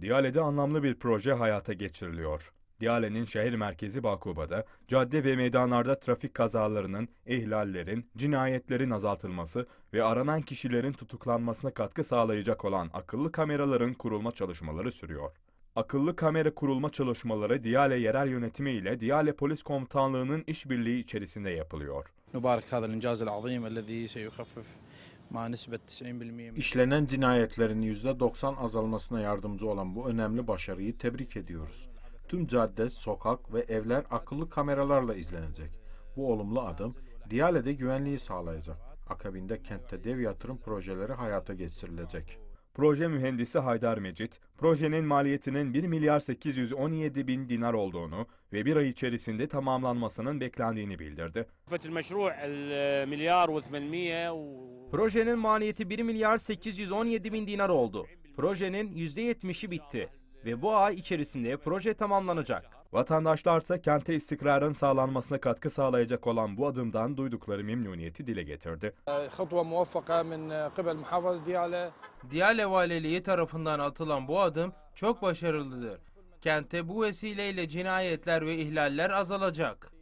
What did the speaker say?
Diyale'de anlamlı bir proje hayata geçiriliyor. Diyale'nin şehir merkezi Bakuba'da cadde ve meydanlarda trafik kazalarının, ihlallerin, cinayetlerin azaltılması ve aranan kişilerin tutuklanmasına katkı sağlayacak olan akıllı kameraların kurulma çalışmaları sürüyor. Akıllı kamera kurulma çalışmaları Diyale Yerel Yönetimi ile Diyale Polis Komutanlığı'nın işbirliği içerisinde yapılıyor. İşlenen cinayetlerin %90 azalmasına yardımcı olan bu önemli başarıyı tebrik ediyoruz. Tüm cadde, sokak ve evler akıllı kameralarla izlenecek. Bu olumlu adım Diyale'de güvenliği sağlayacak. Akabinde kentte dev yatırım projeleri hayata geçirilecek. Proje mühendisi Haydar Mecit, projenin maliyetinin 1 milyar 817 bin dinar olduğunu ve bir ay içerisinde tamamlanmasının beklendiğini bildirdi. E, projenin maliyeti 1 milyar 817 bin dinar oldu. Projenin %70'i bitti ve bu ay içerisinde proje tamamlanacak. Vatandaşlarsa kente istikrarın sağlanmasına katkı sağlayacak olan bu adımdan duydukları memnuniyeti dile getirdi. Ee, e, Diyale Valiliği tarafından atılan bu adım çok başarılıdır. Kente bu vesileyle cinayetler ve ihlaller azalacak.